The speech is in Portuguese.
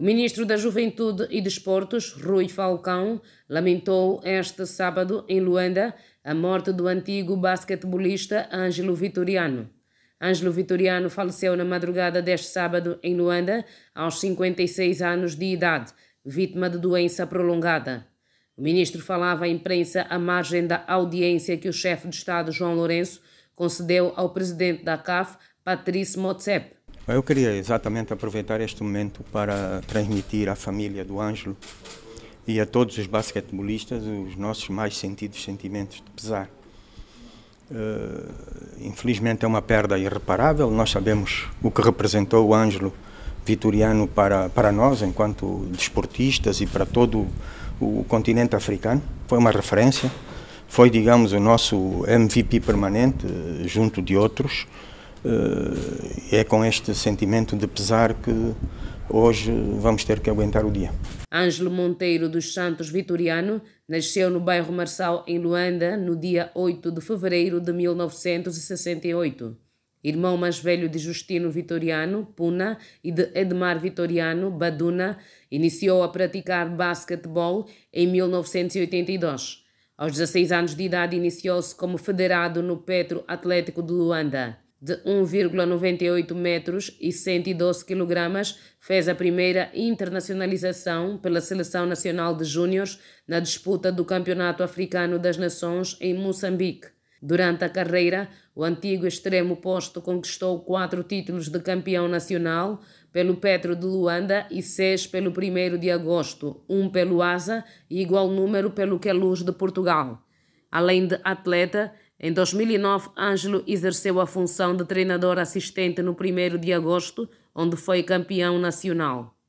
O ministro da Juventude e Desportos, Rui Falcão, lamentou este sábado em Luanda a morte do antigo basquetebolista Ângelo Vitoriano. Ângelo Vitoriano faleceu na madrugada deste sábado em Luanda, aos 56 anos de idade, vítima de doença prolongada. O ministro falava à imprensa à margem da audiência que o chefe de Estado, João Lourenço, concedeu ao presidente da CAF, Patrício Motsepe. Eu queria exatamente aproveitar este momento para transmitir à família do Ângelo e a todos os basquetebolistas os nossos mais sentidos sentimentos de pesar. Uh, infelizmente é uma perda irreparável, nós sabemos o que representou o Ângelo Vitoriano para, para nós, enquanto desportistas e para todo o continente africano. Foi uma referência, foi, digamos, o nosso MVP permanente, eh, junto de outros eh, é com este sentimento de pesar que hoje vamos ter que aguentar o dia. Ângelo Monteiro dos Santos Vitoriano nasceu no bairro Marçal, em Luanda, no dia 8 de fevereiro de 1968. Irmão mais velho de Justino Vitoriano, Puna, e de Edmar Vitoriano, Baduna, iniciou a praticar basquetebol em 1982. Aos 16 anos de idade, iniciou-se como federado no Petro Atlético de Luanda de 1,98 metros e 112 kg, fez a primeira internacionalização pela Seleção Nacional de Júniores na disputa do Campeonato Africano das Nações em Moçambique. Durante a carreira, o antigo extremo posto conquistou quatro títulos de campeão nacional pelo Petro de Luanda e seis pelo 1 de agosto, um pelo Asa e igual número pelo Queluz de Portugal. Além de atleta, em 2009, Ângelo exerceu a função de treinador assistente no 1 de agosto, onde foi campeão nacional.